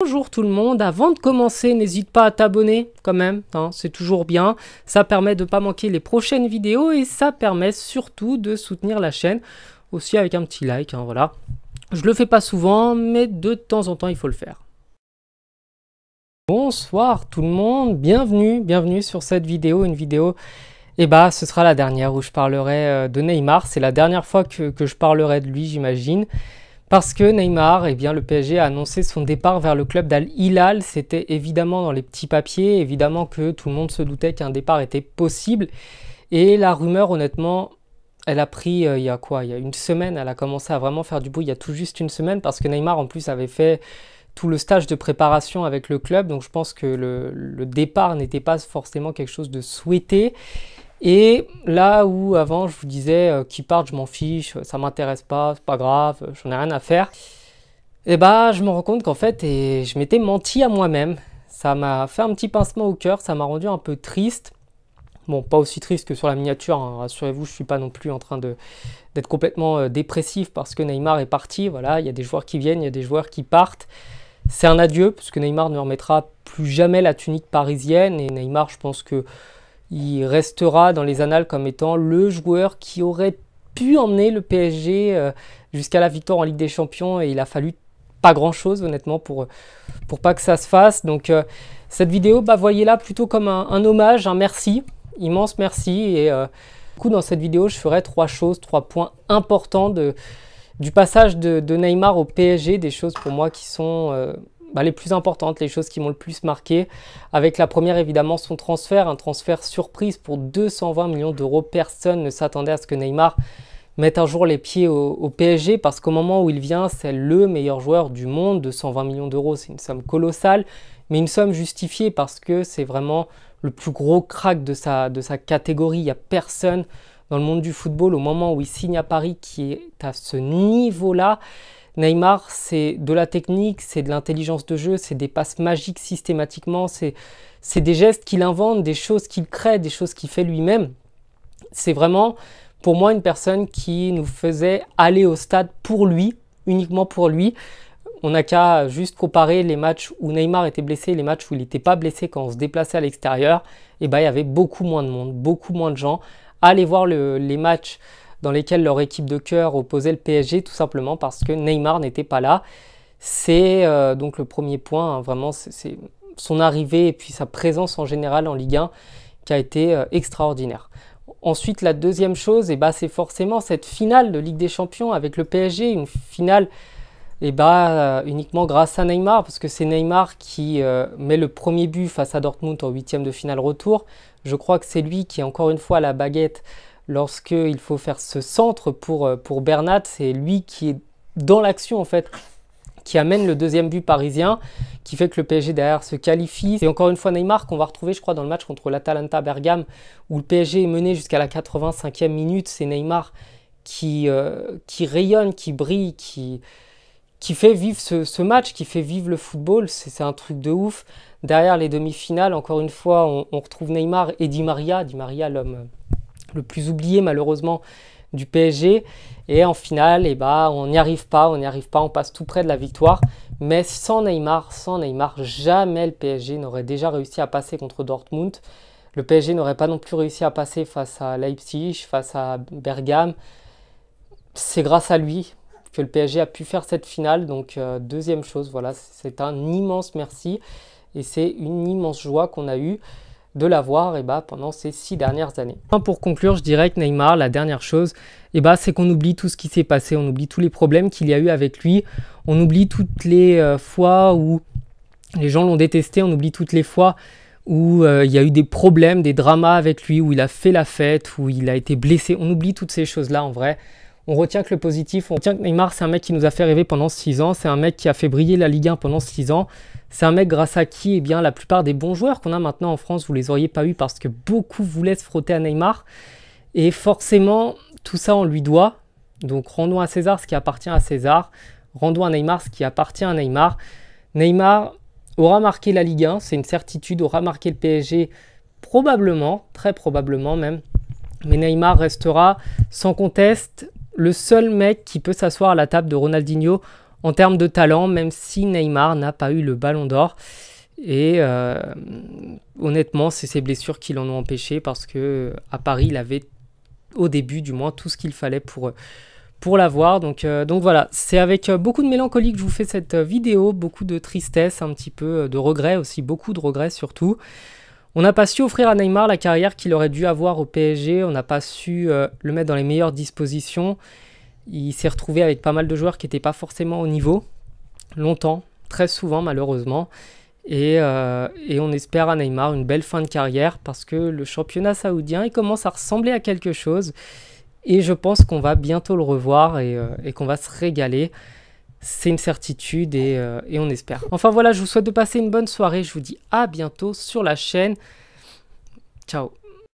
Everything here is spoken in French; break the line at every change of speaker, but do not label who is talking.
Bonjour tout le monde, avant de commencer n'hésite pas à t'abonner quand même, hein, c'est toujours bien, ça permet de ne pas manquer les prochaines vidéos et ça permet surtout de soutenir la chaîne aussi avec un petit like, hein, voilà. Je le fais pas souvent mais de temps en temps il faut le faire. Bonsoir tout le monde, bienvenue, bienvenue sur cette vidéo, une vidéo et eh bah, ce sera la dernière où je parlerai euh, de Neymar. C'est la dernière fois que, que je parlerai de lui, j'imagine. Parce que Neymar, eh bien, le PSG a annoncé son départ vers le club d'Al-Hilal. C'était évidemment dans les petits papiers, évidemment que tout le monde se doutait qu'un départ était possible. Et la rumeur, honnêtement, elle a pris, euh, il y a quoi Il y a une semaine, elle a commencé à vraiment faire du bruit, il y a tout juste une semaine, parce que Neymar, en plus, avait fait tout le stage de préparation avec le club. Donc je pense que le départ n'était pas forcément quelque chose de souhaité. Et là où avant je vous disais euh, qui partent, je m'en fiche, ça m'intéresse pas, c'est pas grave, j'en ai rien à faire. Et eh bah je me rends compte qu'en fait et je m'étais menti à moi-même. Ça m'a fait un petit pincement au cœur, ça m'a rendu un peu triste. Bon, pas aussi triste que sur la miniature, hein, rassurez-vous, je suis pas non plus en train d'être complètement euh, dépressif parce que Neymar est parti. Voilà, il y a des joueurs qui viennent, il y a des joueurs qui partent. C'est un adieu, parce que Neymar ne remettra plus jamais la tunique parisienne. Et Neymar, je pense que il restera dans les annales comme étant le joueur qui aurait pu emmener le PSG euh, jusqu'à la victoire en Ligue des Champions et il a fallu pas grand chose honnêtement pour, pour pas que ça se fasse. Donc euh, cette vidéo, bah, voyez-la plutôt comme un, hommage, un merci, immense merci. Et euh, du coup dans cette vidéo, je ferai trois choses, trois points importants de, du passage de, Neymar au PSG, des choses pour moi qui sont... Bah, les plus importantes, les choses qui m'ont le plus marqué. Avec la première, évidemment, son transfert, un transfert surprise pour 220 millions d'euros. Personne ne s'attendait à ce que Neymar mette un jour les pieds au, PSG parce qu'au moment où il vient, c'est le meilleur joueur du monde. 220 millions d'euros, c'est une somme colossale, mais une somme justifiée parce que c'est vraiment le plus gros crack de sa, de sa catégorie. Il n'y a personne dans le monde du football au moment où il signe à Paris qui est à ce niveau-là. Neymar, c'est de la technique, c'est de l'intelligence de jeu, c'est des passes magiques systématiquement, c'est des gestes qu'il invente, des choses qu'il crée, des choses qu'il fait lui-même. C'est vraiment, pour moi, une personne qui nous faisait aller au stade pour lui, uniquement pour lui. On n'a qu'à juste comparer les matchs où Neymar était blessé, les matchs où il n'était pas blessé quand on se déplaçait à l'extérieur. Et eh ben, il y avait beaucoup moins de monde, beaucoup moins de gens. Allez voir les matchs dans lesquelles leur équipe de cœur opposait le PSG tout simplement parce que Neymar n'était pas là. C'est euh, donc le premier point, hein, vraiment, c'est son arrivée et puis sa présence en général en Ligue 1 qui a été euh, extraordinaire. Ensuite, la deuxième chose, et eh bah ben, c'est forcément cette finale de Ligue des Champions avec le PSG, une finale eh ben, euh, uniquement grâce à Neymar, parce que c'est Neymar qui met le premier but face à Dortmund en huitième de finale retour. Je crois que c'est lui qui, encore une fois, la baguette lorsqu'il faut faire ce centre pour, euh, pour Bernat, c'est lui qui est dans l'action en fait qui amène le deuxième but parisien, qui fait que le PSG derrière se qualifie. C'est encore une fois Neymar qu'on va retrouver, je crois, dans le match contre l'Atalanta Bergame, où le PSG est mené jusqu'à la 85e minute. C'est Neymar qui, euh, qui rayonne, qui brille, qui, qui fait vivre ce, match, qui fait vivre le football. C'est un truc de ouf. Derrière les demi-finales, encore une fois, on, on retrouve Neymar et Di Maria. Di Maria, l'homme le plus oublié malheureusement du PSG. Et en finale, bah, on n'y arrive pas, on n'y arrive pas, on passe tout près de la victoire. Mais sans Neymar, sans Neymar, jamais le PSG n'aurait déjà réussi à passer contre Dortmund. Le PSG n'aurait pas non plus réussi à passer face à Leipzig, face à Bergame. C'est grâce à lui que le PSG a pu faire cette finale. Donc euh, deuxième chose, voilà, c'est un immense merci et c'est une immense joie qu'on a eue de l'avoir et eh bah ben, pendant ces six dernières années. pour conclure, je dirais que Neymar, la dernière chose, et eh bah ben, c'est qu'on oublie tout ce qui s'est passé, on oublie tous les problèmes qu'il y a eu avec lui, on oublie toutes les euh, fois où les gens l'ont détesté, on oublie toutes les fois où euh, il y a eu des problèmes, des dramas avec lui, où il a fait la fête, où il a été blessé, on oublie toutes ces choses-là en vrai on retient que le positif, on retient que Neymar, c'est un mec qui nous a fait rêver pendant 6 ans, c'est un mec qui a fait briller la Ligue 1 pendant 6 ans, c'est un mec grâce à qui eh bien, la plupart des bons joueurs qu'on a maintenant en France, vous les auriez pas eu parce que beaucoup voulaient se frotter à Neymar. Et forcément, tout ça, on lui doit. Donc rendons à César ce qui appartient à César, rendons à Neymar ce qui appartient à Neymar. Neymar aura marqué la Ligue 1, c'est une certitude, aura marqué le PSG probablement, très probablement même. Mais Neymar restera sans conteste le seul mec qui peut s'asseoir à la table de Ronaldinho en termes de talent, même si Neymar n'a pas eu le ballon d'or. Et euh, honnêtement, c'est ses blessures qui l'en ont empêché parce que euh, à Paris, il avait au début du moins tout ce qu'il fallait pour, euh, pour l'avoir. Donc, donc voilà, c'est avec beaucoup de mélancolie que je vous fais cette vidéo, beaucoup de tristesse, un petit peu de regret aussi, beaucoup de regrets surtout. On n'a pas su offrir à Neymar la carrière qu'il aurait dû avoir au PSG, on n'a pas su euh, le mettre dans les meilleures dispositions. Il s'est retrouvé avec pas mal de joueurs qui n'étaient pas forcément au niveau, longtemps, très souvent malheureusement. Euh, et, on espère à Neymar une belle fin de carrière parce que le championnat saoudien il commence à ressembler à quelque chose. Et je pense qu'on va bientôt le revoir et euh, qu'on va se régaler c'est une certitude euh, et, on espère. Enfin voilà, je vous souhaite de passer une bonne soirée. Je vous dis à bientôt sur la chaîne. Ciao